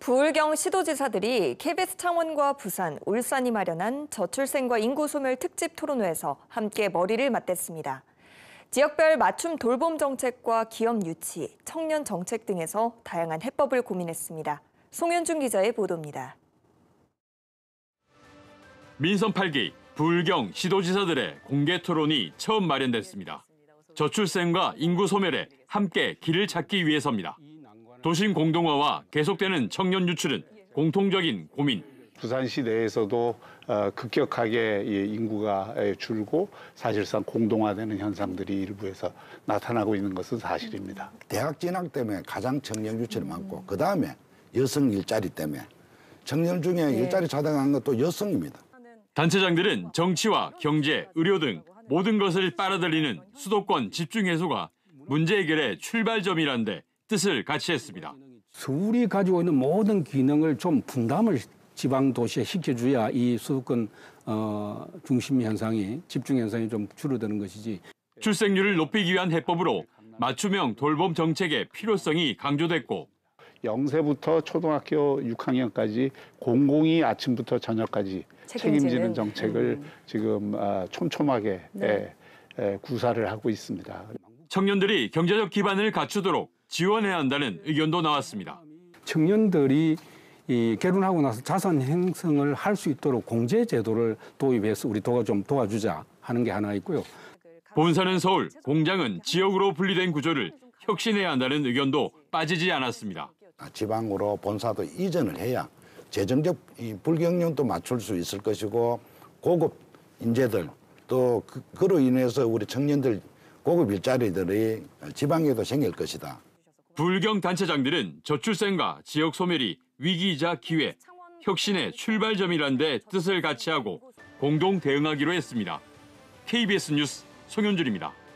부울경 시도지사들이 KBS 창원과 부산, 울산이 마련한 저출생과 인구소멸 특집 토론회에서 함께 머리를 맞댔습니다. 지역별 맞춤 돌봄 정책과 기업 유치, 청년 정책 등에서 다양한 해법을 고민했습니다. 송현중 기자의 보도입니다. 민선 8기 부울경 시도지사들의 공개 토론이 처음 마련됐습니다. 저출생과 인구 소멸에 함께 길을 찾기 위해서입니다. 음. 도심 공동화와 계속되는 청년 유출은 공통적인 고민. 부산시 내에서도 어, 급격하게 인구가 줄고 사실상 공동화되는 현상들이 일부에서 나타나고 있는 것은 사실입니다. 음. 대학 진학 때문에 가장 청년 유출이 음. 많고 그 다음에 여성 일자리 때문에 청년 중에 네. 일자리 차단는 것도 여성입니다. 단체장들은 정치와 경제, 의료 등 모든 것을 빨아들이는 수도권 집중 해소가 문제 해결의 출발점이란데 뜻을 같이 했습니다. 서울이 가지고 있는 모든 기능을 좀 분담을 지방 도시에 시켜줘야 이 수도권 어, 중심 현상이 집중 현상이 좀 줄어드는 것이지. 출생률을 높이기 위한 해법으로 맞춤형 돌봄 정책의 필요성이 강조됐고 영세부터 초등학교 6학년까지 공공이 아침부터 저녁까지 책임지는, 책임지는 정책을 음. 지금 아, 촘촘하게 네. 예, 예, 구사를 하고 있습니다. 청년들이 경제적 기반을 갖추도록 지원해야 한다는 의견도 나왔습니다. 청년들이 이 결혼하고 나서 자산 행성을 할 수 있도록 공제 제도를 도입해서 우리 도가 좀 도와주자 하는 게 하나 있고요. 본사는 서울, 공장은 지역으로 분리된 구조를 혁신해야 한다는 의견도 빠지지 않았습니다. 아, 지방으로 본사도 이전을 해야 재정적 불경영도 맞출 수 있을 것이고 고급 인재들 또 그, 그로 인해서 우리 청년들 고급 일자리들이 지방에도 생길 것이다. 불경 단체장들은 저출생과 지역 소멸이 위기이자 기회, 혁신의 출발점이란데 뜻을 같이 하고 공동 대응하기로 했습니다. KBS 뉴스 송현준입니다.